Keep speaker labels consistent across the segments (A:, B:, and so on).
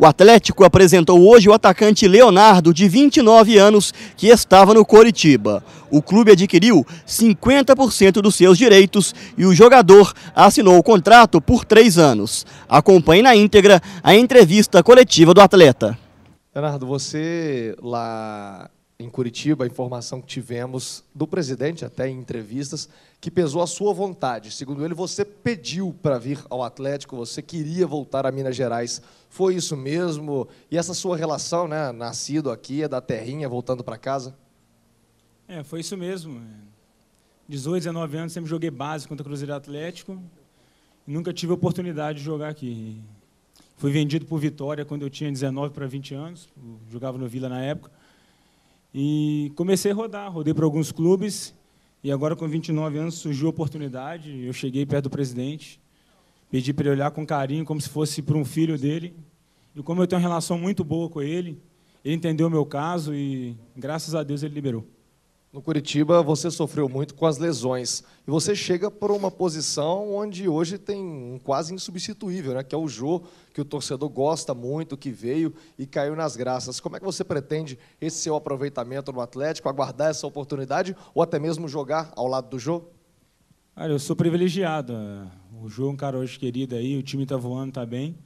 A: O Atlético apresentou hoje o atacante Leonardo, de 29 anos, que estava no Coritiba. O clube adquiriu 50% dos seus direitos e o jogador assinou o contrato por três anos. Acompanhe na íntegra a entrevista coletiva do atleta.
B: Leonardo, você lá em Curitiba, a informação que tivemos do presidente, até em entrevistas, que pesou a sua vontade. Segundo ele, você pediu para vir ao Atlético, você queria voltar a Minas Gerais. Foi isso mesmo? E essa sua relação, né? Nascido aqui, é da terrinha, voltando para casa?
C: É, foi isso mesmo. 18, 19 anos, sempre joguei base contra o Cruzeiro Atlético. Nunca tive oportunidade de jogar aqui. Fui vendido por Vitória quando eu tinha 19 para 20 anos, jogava no Vila na época. E comecei a rodar, rodei para alguns clubes, e agora com 29 anos surgiu a oportunidade, eu cheguei perto do presidente, pedi para ele olhar com carinho, como se fosse para um filho dele. E como eu tenho uma relação muito boa com ele, ele entendeu o meu caso e, graças a Deus, ele liberou. No Curitiba, você sofreu muito com as
B: lesões. E você chega para uma posição onde hoje tem um quase insubstituível, né? que é o Jô, que o torcedor gosta muito, que veio e caiu nas graças. Como é que você pretende esse seu aproveitamento no Atlético, aguardar essa oportunidade ou até mesmo jogar ao lado
C: do Jô? Cara, eu sou privilegiado. O Jô é um cara hoje querido aí, o time está voando, está bem.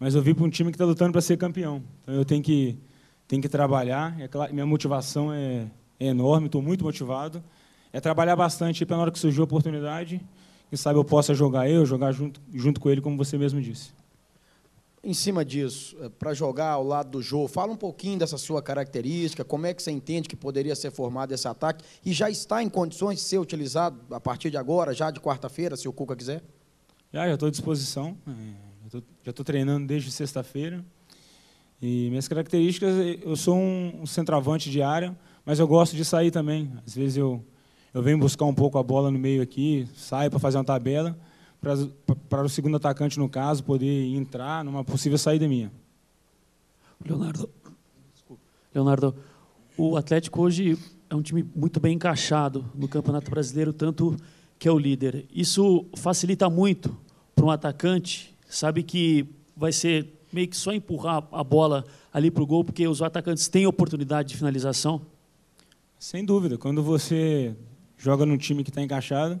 C: Mas eu vim para um time que está lutando para ser campeão. Então eu tenho que, tenho que trabalhar. É claro, minha motivação é é enorme, estou muito motivado. É trabalhar bastante para na hora que surgiu a oportunidade, quem sabe eu possa jogar eu, jogar junto, junto com ele, como você mesmo disse.
A: Em cima disso, eh, para jogar ao lado do Jô, fala um pouquinho dessa sua característica, como é que você entende que poderia ser formado esse ataque e já está em condições de ser utilizado a partir de agora, já de quarta-feira, se o Cuca quiser?
C: Já, já estou à disposição. Eh, já estou treinando desde sexta-feira. E minhas características, eh, eu sou um centroavante de área, mas eu gosto de sair também. Às vezes eu, eu venho buscar um pouco a bola no meio aqui, saio para fazer uma tabela, para o segundo atacante, no caso, poder entrar numa possível saída minha. Leonardo, Desculpa. Leonardo, o Atlético hoje é um time muito bem encaixado no Campeonato Brasileiro, tanto que é o líder. Isso facilita muito para um atacante, sabe que vai ser meio que só empurrar a bola ali para o gol, porque os atacantes têm oportunidade de finalização. Sem dúvida. Quando você joga num time que está encaixado,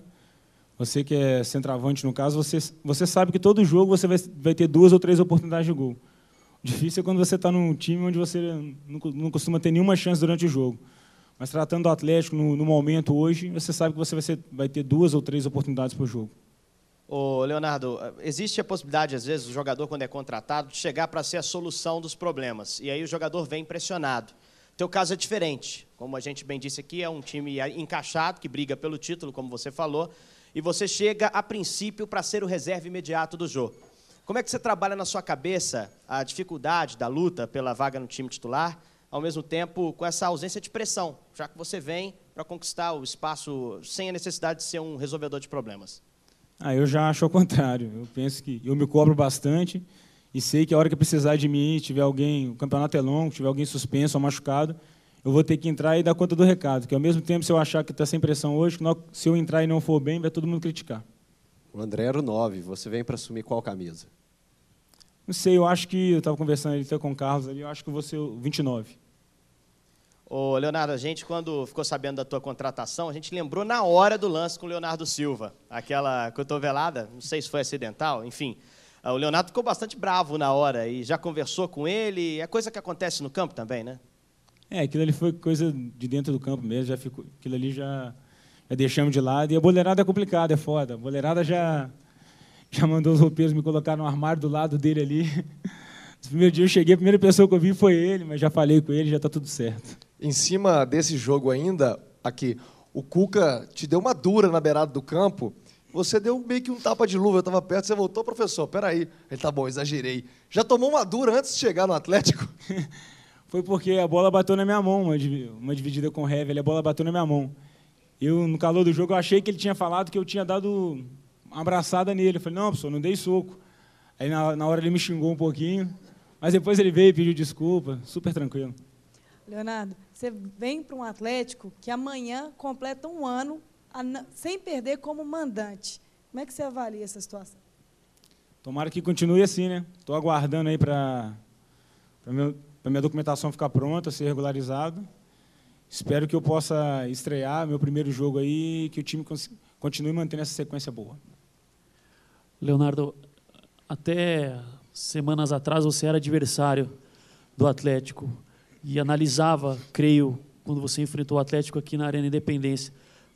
C: você que é centroavante no caso, você, você sabe que todo jogo você vai, vai ter duas ou três oportunidades de gol. O difícil é quando você está num time onde você não, não, costuma ter nenhuma chance durante o jogo. Mas tratando do Atlético no, no momento hoje, você sabe que você vai, ser, vai ter duas ou três oportunidades o jogo.
A: Ô, Leonardo, existe a possibilidade, às vezes, do jogador, quando é contratado, de chegar para ser a solução dos problemas. E aí o jogador vem pressionado. O teu caso é diferente. Como a gente bem disse aqui, é um time encaixado, que briga pelo título, como você falou, e você chega a princípio para ser o reserva imediato do Jô. Como é que você trabalha na sua cabeça a dificuldade da luta pela vaga no time titular, ao mesmo tempo com essa ausência de pressão, já que você vem para conquistar o espaço sem a necessidade de ser um resolvedor de problemas?
C: Ah, eu já acho ao contrário. Eu penso que eu me cobro bastante, e sei que a hora que precisar de mim, tiver alguém, o campeonato é longo, tiver alguém suspenso ou machucado, eu vou ter que entrar e dar conta do recado. Que ao mesmo tempo, se eu achar que está sem pressão hoje, se eu entrar e não for bem, vai todo mundo criticar.
B: O André era o 9, você vem para assumir qual camisa?
C: Não sei, eu acho que eu estava conversando ali com o Carlos ali, eu acho que você o 29.
A: Ô, Leonardo, a gente, quando ficou sabendo da tua contratação, a gente lembrou na hora do lance com o Leonardo Silva, aquela cotovelada, não sei se foi acidental, enfim. Ah, o Leonardo ficou bastante bravo na hora e já conversou com ele. É coisa que acontece no campo também, né?
C: É, aquilo ali foi coisa de dentro do campo mesmo. Já ficou, aquilo ali já, já deixamos de lado. E a boleirada é complicada, é foda. A boleirada já, já mandou os roupeiros me colocar no armário do lado dele ali. No primeiro dia eu cheguei, a primeira pessoa que eu vi foi ele, mas já falei com ele, já
B: está tudo certo. Em cima desse jogo ainda, aqui, o Cuca te deu uma dura na beirada do campo você deu meio que um tapa de luva, eu estava perto, você voltou, professor, peraí.
C: Ele, tá bom, exagerei. Já tomou uma dura antes de chegar no Atlético? Foi porque a bola bateu na minha mão, uma dividida com o Heavy, a bola bateu na minha mão. Eu, no calor do jogo, eu achei que ele tinha falado que eu tinha dado uma abraçada nele. Eu falei, não, professor, não dei soco. Aí, na, na hora, ele me xingou um pouquinho, mas depois ele veio e pediu desculpa, super tranquilo.
B: Leonardo, você vem para um Atlético que amanhã completa um ano sem perder como mandante. Como é que você avalia essa situação?
C: Tomara que continue assim, né? Estou aguardando aí para a minha documentação ficar pronta, ser regularizado. Espero que eu possa estrear meu primeiro jogo aí, que o time continue mantendo essa sequência boa. Leonardo, até semanas atrás você era adversário do Atlético e analisava, creio, quando você enfrentou o Atlético aqui na Arena Independência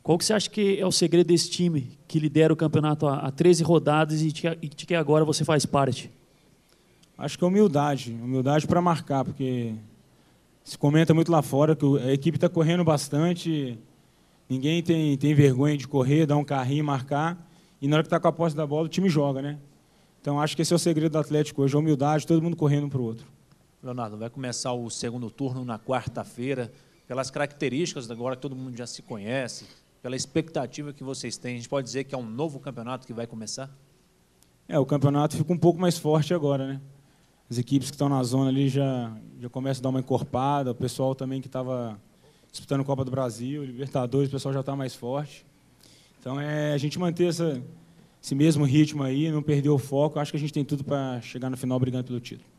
C: qual que você acha que é o segredo desse time que lidera o campeonato há 13 rodadas e de que agora você faz parte? Acho que é humildade, humildade para marcar, porque se comenta muito lá fora que a equipe está correndo bastante, ninguém tem, tem vergonha de correr, dar um carrinho, marcar, e na hora que está com a posse da bola, o time joga, né? Então acho que esse é o segredo do Atlético hoje, a humildade, todo mundo correndo um para o outro. Leonardo, vai começar o segundo turno na quarta-feira, pelas características agora que todo mundo já se conhece, pela expectativa que vocês têm, a gente pode dizer que é um novo campeonato que vai começar? É, o campeonato fica um pouco mais forte agora, né? As equipes que estão na zona ali já, já começam a dar uma encorpada, o pessoal também que estava disputando Copa do Brasil, Libertadores, o pessoal já está mais forte. Então é a gente manter essa, esse mesmo ritmo aí, não perder o foco, acho que a gente tem tudo para chegar no final brigando pelo título.